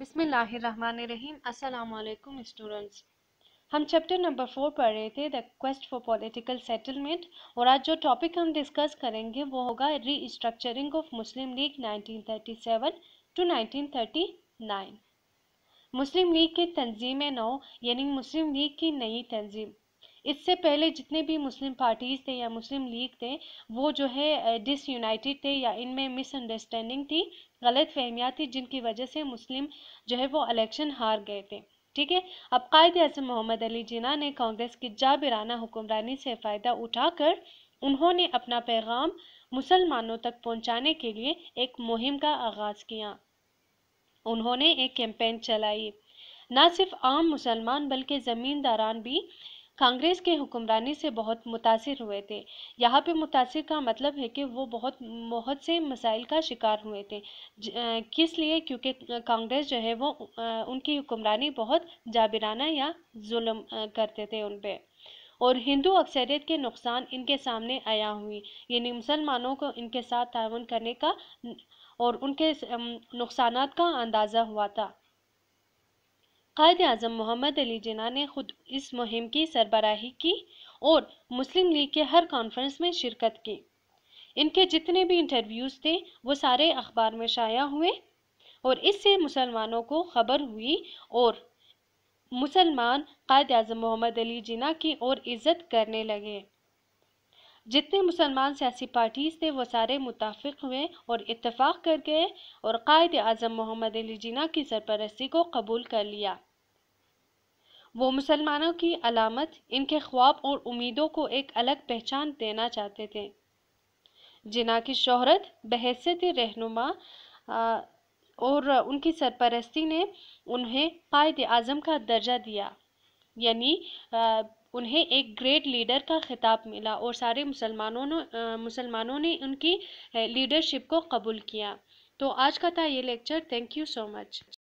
बिसमीम अस्सलाम स्टूडेंट्स हम चैप्टर नंबर फोर पढ़ रहे थे the quest for political settlement और आज जो टॉपिक हम डिस्कस करेंगे वो होगा restructuring of Muslim League 1937 to 1939 Muslim League की तंजीम नौ यानी मुस्लिम लीग की नई तंजीम इससे पहले जितने भी मुस्लिम पार्टीज़ थे या मुस्लिम लीग थे वो जो है डिसयूनाइटेड थे या इनमें मिसअंडरस्टैंडिंग थी गलत फहमियाँ थी जिनकी वजह से मुस्लिम जो है वो इलेक्शन हार गए थे ठीक है अब कायद अजम मोहम्मद अली जिना ने कांग्रेस की जाबिराना हुक्मरानी से फ़ायदा उठाकर उन्होंने अपना पैगाम मुसलमानों तक पहुँचाने के लिए एक मुहिम का आगाज़ किया उन्होंने एक कैंपेन चलाई ना सिर्फ आम मुसलमान बल्कि ज़मींदारान भी कांग्रेस के हुक्मरानी से बहुत मुतासर हुए थे यहाँ पे मुतासर का मतलब है कि वो बहुत बहुत से मसाइल का शिकार हुए थे किस लिए क्योंकि कांग्रेस जो है वो उनकी हुक्मरानी बहुत जाबिराना या जुल्म करते थे उन पर और हिंदू अक्सरियत के नुकसान इनके सामने आया हुई यानी मुसलमानों को इनके साथ ताउन करने का और उनके नुकसान का अंदाज़ा हुआ था कायद अजम मोहम्मद अली जिना ने खुद इस मुहिम की सरबराही की और मुस्लिम लीग के हर कॉन्फ्रेंस में शिरकत की इनके जितने भी इंटरव्यूज़ थे वो सारे अखबार में शाया हुए और इससे मुसलमानों को खबर हुई और मुसलमान कायद अजम मोहम्मद अली जिना की और इज्जत करने लगे जितने मुसलमान सियासी पार्टीज थे वो सारे मुताफ़ हुए और इतफ़ाक़ कर गए और कायद अजम मोहम्मद अली जिना की सरपरस्ती को कबूल कर लिया वो मुसलमानों की अलामत इनके ख्वाब और उम्मीदों को एक अलग पहचान देना चाहते थे जिना की शोहरत बहसीत रहनुमा और उनकी सरपरस्ती ने उन्हें कायद अज़म का दर्जा दिया यानी उन्हें एक ग्रेट लीडर का खिताब मिला और सारे मुसलमानों ने मुसलमानों ने उनकी लीडरशिप को कबूल किया तो आज का था ये lecture thank you so much